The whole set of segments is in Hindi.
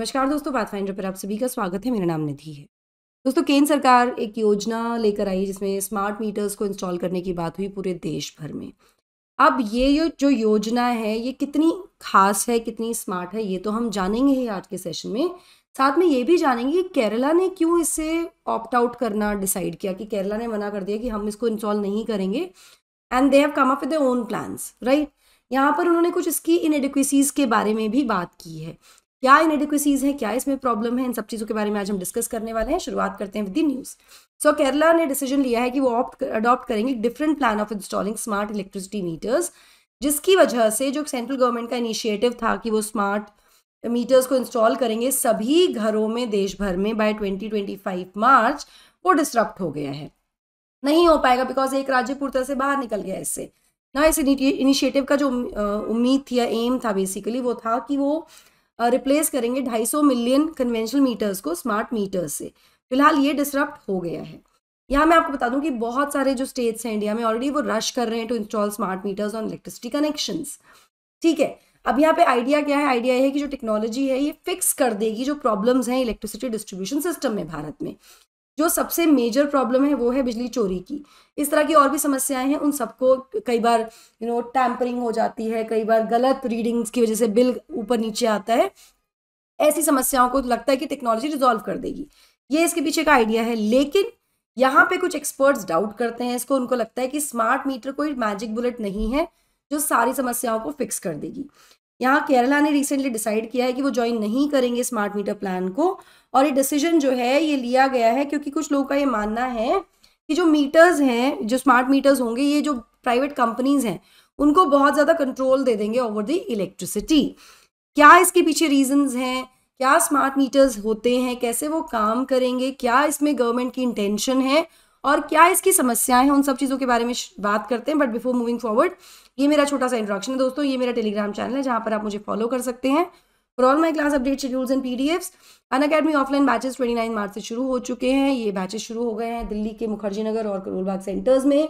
नमस्कार दोस्तों बात फाइंडर पर आप सभी का स्वागत है मेरा नाम निधि है दोस्तों केंद्र सरकार एक योजना लेकर आई जिसमें स्मार्ट मीटर्स को इंस्टॉल करने की बात हुई पूरे देश भर में अब ये जो योजना है ये कितनी खास है कितनी स्मार्ट है ये तो हम जानेंगे ही आज के सेशन में साथ में ये भी जानेंगे कि केरला ने क्यों इसे ऑप्ट आउट करना डिसाइड किया कि केरला ने मना कर दिया कि हम इसको इंस्टॉल नहीं करेंगे and they have come up with own plans right यहाँ पर उन्होंने कुछ इसकी इनएडिक्वेसीज के बारे में भी बात की है क्या इनएडिक्वेसीज हैं क्या इसमें प्रॉब्लम है इन सब चीज़ों के बारे में आज हम डिस्कस करने वाले हैं शुरुआत करते हैं with the news so Kerala ने डिसीजन लिया है कि वो ऑप्ट अडॉप्ट करेंगे different plan of installing smart electricity meters जिसकी वजह से जो सेंट्रल गवर्नमेंट का इनिशिएटिव था कि वो स्मार्ट मीटर्स को इंस्टॉल करेंगे सभी घरों में देश भर में बाय 2025 मार्च वो डिस्टरप्ट हो गया है नहीं हो पाएगा बिकॉज एक राज्य पूरी तरह से बाहर निकल गया इससे ना इस इनिशिएटिव का जो उम्मीद थी या एम था बेसिकली वो था कि वो रिप्लेस करेंगे 250 मिलियन कन्वेंशनल मीटर्स को स्मार्ट मीटर्स से फिलहाल ये डिसरप्ट हो गया है यहाँ मैं आपको बता दूं कि बहुत सारे जो स्टेट्स हैं इंडिया में ऑलरेडी वो रश कर रहे हैं टू तो install smart meters on electricity connections ठीक है अब यहाँ पे आइडिया क्या है आइडिया है कि जो टेक्नोलॉजी है ये फिक्स कर देगी जो प्रॉब्लम्स हैं इलेक्ट्रिसिटी डिस्ट्रीब्यूशन सिस्टम में भारत में जो सबसे मेजर प्रॉब्लम है वो है बिजली चोरी की इस तरह की और भी समस्याएं हैं उन सबको कई बार यू नो टैम्परिंग हो जाती है कई बार गलत रीडिंग्स की वजह से बिल ऊपर नीचे आता है ऐसी समस्याओं को लगता है कि टेक्नोलॉजी रिजॉल्व कर देगी ये इसके पीछे का आइडिया है लेकिन यहाँ पे कुछ एक्सपर्ट्स डाउट करते हैं इसको उनको लगता है कि स्मार्ट मीटर कोई मैजिक बुलेट नहीं है जो सारी समस्याओं को फिक्स कर देगी यहाँ केरला ने रिसेंटली डिसाइड किया है कि वो ज्वाइन नहीं करेंगे स्मार्ट मीटर प्लान को और ये डिसीजन जो है ये लिया गया है क्योंकि कुछ लोगों का ये मानना है कि जो मीटर्स हैं जो स्मार्ट मीटर्स होंगे ये जो प्राइवेट कंपनीज हैं उनको बहुत ज़्यादा कंट्रोल दे देंगे ओवर द इलेक्ट्रिसिटी क्या इसके पीछे रीजंस हैं क्या स्मार्ट मीटर्स होते हैं कैसे वो काम करेंगे क्या इसमें गवर्नमेंट की इंटेंशन है और क्या इसकी समस्याएं हैं उन सब चीज़ों के बारे में बात करते हैं बट बिफोर मूविंग फॉरवर्ड ये मेरा छोटा सा इंट्रोडक्शन है दोस्तों ये मेरा टेलीग्राम चैनल है जहाँ पर आप मुझे फॉलो कर सकते हैं for all my class update schedules and P D Fs Unacademy offline batches nine March से शुरू हो चुके हैं ये बैचेस शुरू हो गए हैं दिल्ली के मुखर्जी नगर और करोलबाग सेंटर्स में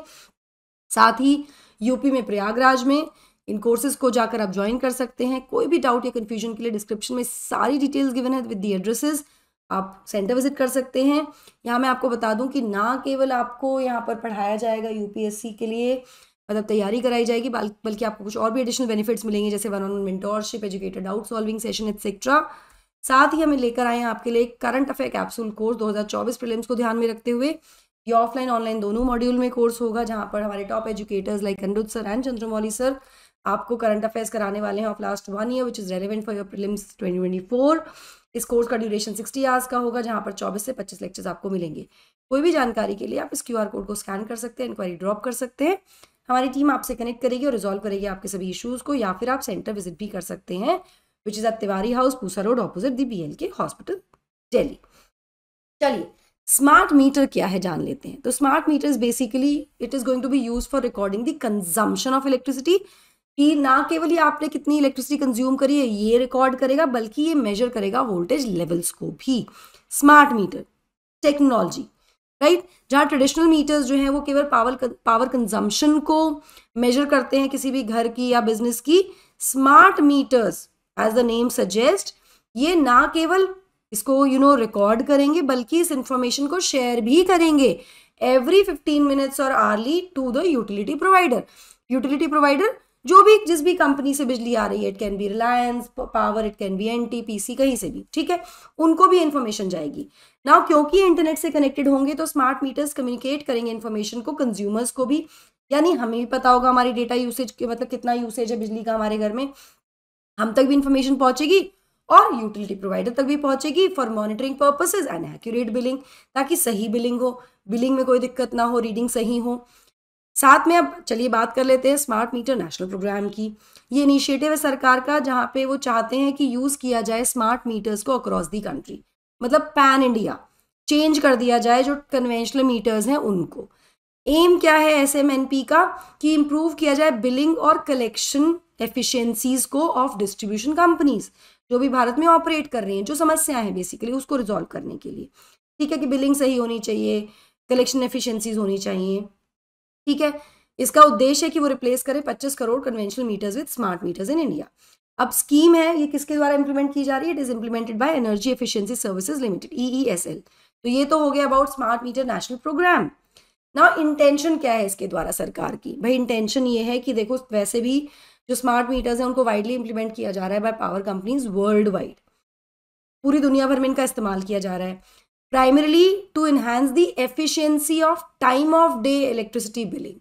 साथ ही यूपी में प्रयागराज में इन कोर्सेज को जाकर आप ज्वाइन कर सकते हैं कोई भी डाउट या कन्फ्यूजन के लिए डिस्क्रिप्शन में सारी डिटेल्स गिवन है विद दी एड्रेसेज आप सेंटर विजिट कर सकते हैं यहाँ मैं आपको बता दूं कि ना केवल आपको यहाँ पर पढ़ाया जाएगा यूपीएससी के लिए मतलब तैयारी कराई जाएगी बल्कि आपको कुछ और भी एडिशनल बेनिफिट्स मिलेंगे जैसे one on mentorship educator doubt solving session etcetera साथ ही हमें लेकर आए हैं आपके लिए current affair capsule course 2024 prelims को ध्यान में रखते हुए ये ऑफलाइन ऑनलाइन दोनों मॉड्यूल में कोर्स होगा जहाँ पर हमारे top educators like Anirudh sir and Chandramouli sir आपको करंट अफेयर्स कराने वाले हैं of last one year which is relevant for your prelims twenty इस कोर्स का ड्यूरेशन सिक्सटी आवर्स का होगा जहाँ पर चौबीस से पच्चीस लेक्चर्स आपको मिलेंगे कोई भी जानकारी के लिए आप इस क्यू कोड को स्कैन कर सकते हैं इंक्वायरी ड्रॉप कर सकते हैं हमारी टीम आपसे कनेक्ट करेगी और रिजॉल्व करेगी आपके सभी इशूज़ को या फिर आप सेंटर विजिट भी कर सकते हैं which is a Tiwari house Pusa road opposite the B K hospital Delhi चलिए स्मार्ट मीटर क्या है जान लेते हैं तो smart meter is basically it is going to be use for recording the consumption of electricity कि ना केवल ये आपने कितनी इलेक्ट्रिसिटी कंज्यूम करी है ये रिकॉर्ड करेगा बल्कि ये मेजर करेगा वोल्टेज लेवल्स को भी स्मार्ट मीटर टेक्नोलॉजी राइट जहाँ ट्रेडिशनल मीटर्स जो हैं वो केवल पावर पावर कंजम्पशन को मेजर करते हैं किसी भी घर की या बिजनेस की smart meters as the name suggest ये ना केवल इसको यू नो रिकॉर्ड करेंगे बल्कि इस इंफॉर्मेशन को शेयर भी करेंगे एवरी फिफ्टीन मिनट्स और early to the utility provider utility provider जो भी जिस भी कंपनी से बिजली आ रही है it can be Reliance power it can be N T P C कहीं से भी ठीक है उनको भी इन्फॉर्मेशन जाएगी नाउ क्योंकि इंटरनेट से कनेक्टेड होंगे तो स्मार्ट मीटर्स कम्युनिकेट करेंगे इन्फॉर्मेशन को कंज्यूमर्स को भी यानी हमें भी पता होगा हमारी डेटा यूसेज मतलब कितना यूसेज है बिजली का हमारे घर में हम तक भी इंफॉर्मेशन पहुंचेगी और यूटिलिटी प्रोवाइडर तक भी पहुंचेगी for monitoring purposes and accurate billing ताकि सही बिलिंग हो बिलिंग में कोई दिक्कत ना हो रीडिंग सही हो साथ में अब चलिए बात कर लेते हैं स्मार्ट मीटर नेशनल प्रोग्राम की ये इनिशिएटिव है सरकार का जहाँ पे वो चाहते हैं कि यूज़ किया जाए स्मार्ट मीटर्स को अक्रॉस दी कंट्री मतलब पैन इंडिया चेंज कर दिया जाए जो कन्वेंशनल मीटर्स हैं उनको एम क्या है एस एम एन पी का कि इम्प्रूव किया जाए बिलिंग और कलेक्शन एफिशियंसीज को ऑफ डिस्ट्रीब्यूशन कंपनीज जो भी भारत में ऑपरेट कर रही हैं जो समस्याएं हैं बेसिकली उसको रिजॉल्व करने के लिए ठीक है कि बिलिंग सही होनी चाहिए कलेक्शन एफिशिएंसीज होनी चाहिए ठीक है इसका उद्देश्य है कि वो रिप्लेस करे 25 crore conventional meters with smart meters in India अब स्कीम है ये किसके द्वारा इंप्लीमेंट की जा रही है it is implemented by energy efficiency services limited EESL तो ये तो हो गया about smart meter national programme ना इंटेंशन क्या है इसके द्वारा सरकार की भाई इंटेंशन ये है कि देखो वैसे भी जो स्मार्ट मीटर्स हैं उनको वाइडली इंप्लीमेंट किया जा रहा है by power companies world wide पूरी दुनिया भर में इनका इस्तेमाल किया जा रहा है primarily to enhance the efficiency of time of day electricity billing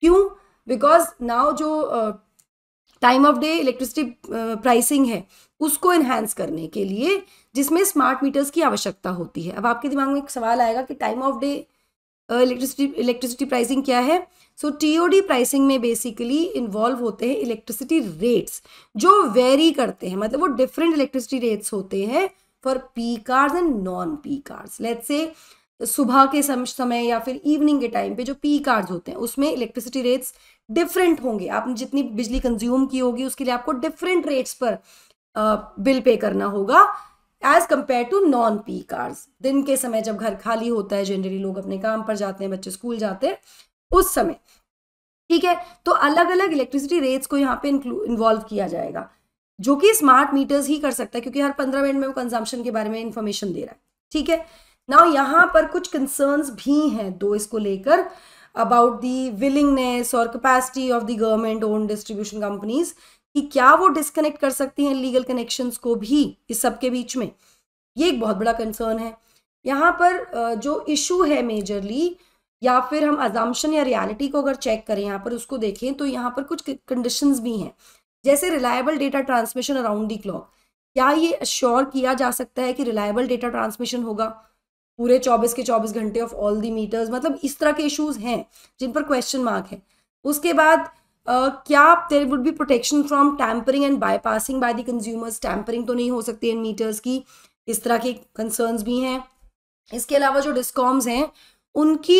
क्यों बिकॉज नाउ जो time of day electricity pricing है उसको एनहेंस करने के लिए जिसमें स्मार्ट मीटर्स की आवश्यकता होती है अब आपके दिमाग में एक सवाल आएगा कि time of day electricity electricity pricing क्या है सो टीओडी प्राइसिंग में बेसिकली इन्वॉल्व होते हैं इलेक्ट्रिसिटी रेट्स जो वेरी करते हैं मतलब वो डिफरेंट इलेक्ट्रिसिटी रेट्स होते हैं for peak hours and non peak hours late से सुबह के समय या फिर इवनिंग के टाइम पे जो पी कार्स होते हैं उसमें इलेक्ट्रिसिटी रेट्स डिफरेंट होंगे आपने जितनी बिजली कंज्यूम की होगी उसके लिए आपको डिफरेंट रेट्स पर बिल पे करना होगा as compare to non peak hours दिन के समय जब घर खाली होता है जनरली लोग अपने काम पर जाते हैं बच्चे स्कूल जाते हैं उस समय ठीक है तो अलग अलग इलेक्ट्रिसिटी रेट्स को यहाँ पे इन्वॉल्व किया जाएगा जो कि स्मार्ट मीटर्स ही कर सकता है क्योंकि हर पंद्रह मिनट में वो कंजम्पशन के बारे में इंफॉर्मेशन दे रहा है ठीक है ना यहाँ पर कुछ कंसर्न्स भी हैं दो इसको लेकर अबाउट दी विलिंगनेस और capacity of the government own distribution companies कि क्या वो डिस्कनेक्ट कर सकती हैं लीगल कनेक्शन को भी इस सब के बीच में ये एक बहुत बड़ा कंसर्न है यहाँ पर जो इशू है मेजरली या फिर हम अजाम्पन या रियलिटी को अगर चेक करें यहाँ पर उसको देखें तो यहाँ पर कुछ कंडीशंस भी हैं जैसे reliable data transmission around the clock क्या ये अश्योर किया जा सकता है कि रिलायबल डेटा ट्रांसमिशन होगा पूरे 24 के 24 घंटे ऑफ ऑल दी मीटर्स मतलब इस तरह के इश्यूज हैं जिन पर क्वेश्चन मार्क है उसके बाद Uh, क्या there would be protection from tampering and bypassing by the consumers tampering तो नहीं हो सकती इन मीटर्स की इस तरह के कंसर्न्स भी हैं इसके अलावा जो डिस्कॉम्स हैं उनकी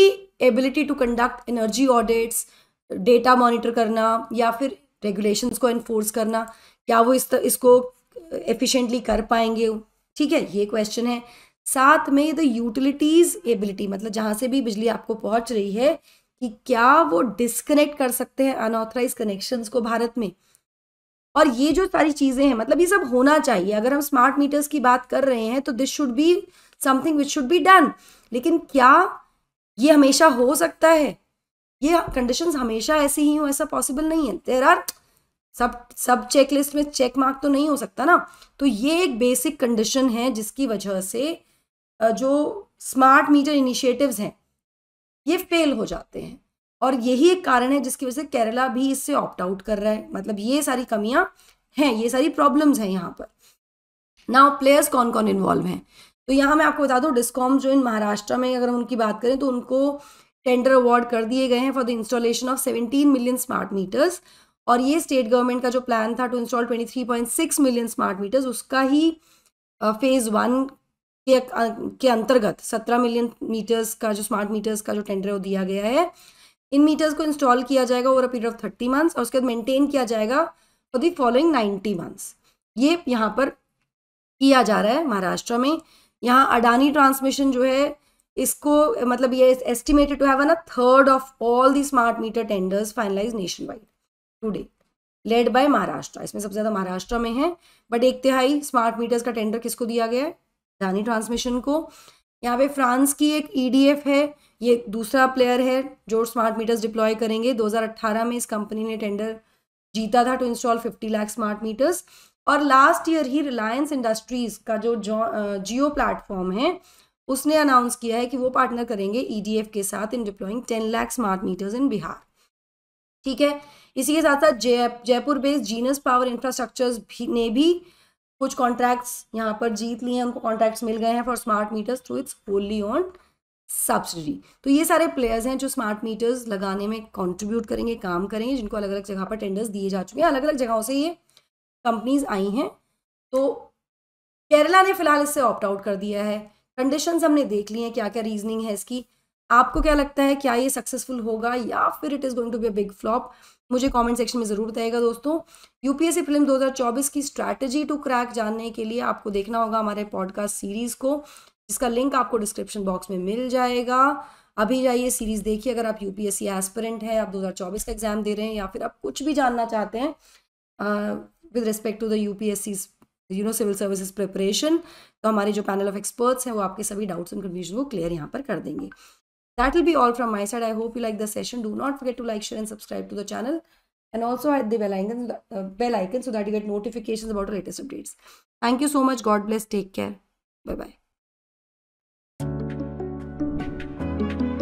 ability to conduct energy audits data monitor करना या फिर रेगुलेशंस को इन्फोर्स करना क्या वो इस इसको एफिशिएंटली कर पाएंगे ठीक है ये क्वेश्चन है साथ में द यूटिलिटीज एबिलिटी मतलब जहाँ से भी बिजली आपको पहुँच रही है कि क्या वो डिसकनेक्ट कर सकते हैं अनऑथराइज कनेक्शंस को भारत में और ये जो सारी चीज़ें हैं मतलब ये सब होना चाहिए अगर हम स्मार्ट मीटर्स की बात कर रहे हैं तो this should be something which should be done लेकिन क्या ये हमेशा हो सकता है ये कंडीशंस हमेशा ऐसी ही हो ऐसा पॉसिबल नहीं है देर आर सब सब चेक लिस्ट में चेक मार्क तो नहीं हो सकता ना तो ये एक बेसिक कंडीशन है जिसकी वजह से जो स्मार्ट मीटर इनिशिएटिव्स हैं ये फेल हो जाते हैं और यही एक कारण है जिसकी वजह से केरला भी इससे ऑप्ट आउट कर रहा है मतलब ये सारी कमियां हैं ये सारी प्रॉब्लम्स हैं यहाँ पर नाउ प्लेयर्स कौन कौन इन्वॉल्व हैं तो यहाँ मैं आपको बता दूँ डिस्कॉम जो इन महाराष्ट्र में अगर हम उनकी बात करें तो उनको टेंडर अवार्ड कर दिए गए हैं for the installation of 17 million smart meters और ये स्टेट गवर्नमेंट का जो प्लान था to install 23.6 million smart meters उसका ही फेज़ वन के के अंतर्गत 17 मिलियन मीटर्स का जो स्मार्ट मीटर्स का जो टेंडर है वो दिया गया है इन मीटर्स को इंस्टॉल किया जाएगा over a period of thirty months और उसके बाद मेंटेन किया जाएगा for the following ninety months ये यहाँ पर किया जा रहा है महाराष्ट्र में यहाँ अडानी ट्रांसमिशन जो है इसको मतलब ये estimated to have a third of all the smart meter tenders finalise nation wide today led by Maharashtra इसमें सबसे ज़्यादा महाराष्ट्र में है बट एक तिहाई स्मार्ट मीटर्स का टेंडर किसको दिया गया है धानी ट्रांसमिशन को यहाँ पे फ्रांस की एक ईडीएफ e है ये दूसरा प्लेयर है जो स्मार्ट मीटर्स डिप्लॉय करेंगे 2018 में इस कंपनी ने टेंडर जीता था to install 50 lakh smart meters और लास्ट ईयर ही रिलायंस इंडस्ट्रीज का जो जियो प्लेटफॉर्म है उसने अनाउंस किया है कि वो पार्टनर करेंगे ईडीएफ e के साथ in deploying ten lakh smart meters in Bihar ठीक है इसी के साथ साथ जय Jaipur based Genus power infrastructures भी ने भी कुछ कॉन्ट्रैक्ट्स यहाँ पर जीत लिए हैं उनको कॉन्ट्रैक्ट्स मिल गए हैं for smart meters through its wholly own subsidiary तो ये सारे प्लेयर्स हैं जो स्मार्ट मीटर्स लगाने में कंट्रीब्यूट करेंगे काम करेंगे जिनको अलग अलग जगह पर टेंडर्स दिए जा चुके हैं अलग अलग जगहों से ये कंपनीज आई हैं तो केरला ने फिलहाल इससे ऑप्ट आउट कर दिया है कंडीशंस हमने देख ली हैं क्या क्या रीजनिंग है इसकी आपको क्या लगता है क्या ये सक्सेसफुल होगा या फिर it is going to be a big flop मुझे कमेंट सेक्शन में ज़रूर बताएगा दोस्तों यूपीएससी फिल्म 2024 की स्ट्रैटेजी टू क्रैक जानने के लिए आपको देखना होगा हमारे पॉडकास्ट सीरीज़ को जिसका लिंक आपको डिस्क्रिप्शन बॉक्स में मिल जाएगा अभी जाइए सीरीज़ देखिए अगर आप यूपीएससी एस्पिरेंट है आप दो का एग्ज़ाम दे रहे हैं या फिर आप कुछ भी जानना चाहते हैं with respect to the UPSC you know civil services preparation तो हमारे जो पैनल ऑफ एक्सपर्ट्स हैं वो आपके सभी डाउट्स एंड कंफ्यूजन को क्लियर यहाँ पर कर देंगे that will be all from my side I hope you like the session do not forget to like share and subscribe to the channel and also at दिन bell icon so that you get notification about latest updates thank you so much God bless take care bye bye Thank you.